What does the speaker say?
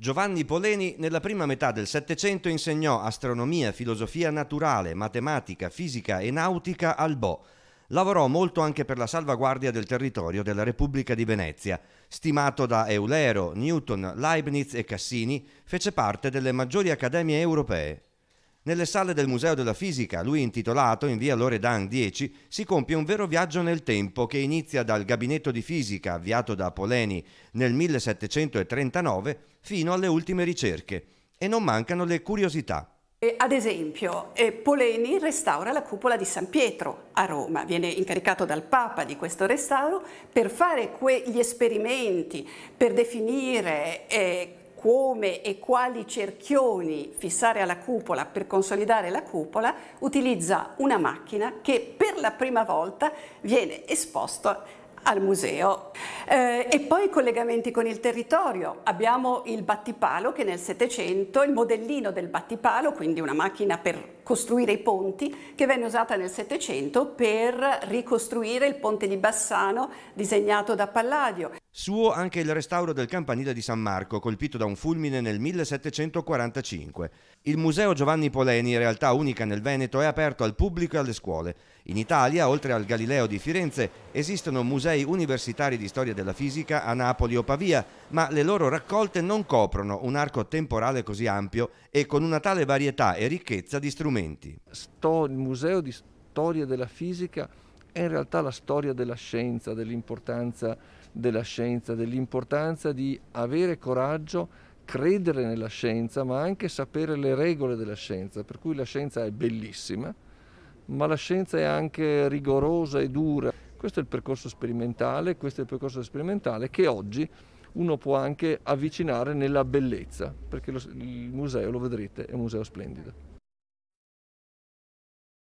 Giovanni Poleni nella prima metà del Settecento insegnò astronomia, filosofia naturale, matematica, fisica e nautica al Bo. Lavorò molto anche per la salvaguardia del territorio della Repubblica di Venezia. Stimato da Eulero, Newton, Leibniz e Cassini, fece parte delle maggiori accademie europee nelle sale del Museo della Fisica, lui intitolato in via Loredan 10, si compie un vero viaggio nel tempo che inizia dal gabinetto di fisica avviato da Poleni nel 1739 fino alle ultime ricerche. E non mancano le curiosità. Ad esempio, Poleni restaura la cupola di San Pietro a Roma, viene incaricato dal Papa di questo restauro per fare quegli esperimenti, per definire eh, come e quali cerchioni fissare alla cupola per consolidare la cupola, utilizza una macchina che per la prima volta viene esposta al museo. Eh, e poi i collegamenti con il territorio. Abbiamo il battipalo che nel Settecento, il modellino del battipalo, quindi una macchina per costruire i ponti, che venne usata nel Settecento per ricostruire il ponte di Bassano disegnato da Palladio. Suo anche il restauro del campanile di San Marco, colpito da un fulmine nel 1745. Il Museo Giovanni Poleni, in realtà unica nel Veneto, è aperto al pubblico e alle scuole. In Italia, oltre al Galileo di Firenze, esistono musei universitari di storia della fisica a Napoli o Pavia, ma le loro raccolte non coprono un arco temporale così ampio e con una tale varietà e ricchezza di strumenti strumenti. Sto, il Museo di Storia della Fisica è in realtà la storia della scienza, dell'importanza della scienza, dell'importanza di avere coraggio, credere nella scienza, ma anche sapere le regole della scienza, per cui la scienza è bellissima, ma la scienza è anche rigorosa e dura. Questo è il percorso sperimentale, questo è il percorso sperimentale che oggi uno può anche avvicinare nella bellezza, perché lo, il museo, lo vedrete, è un museo splendido.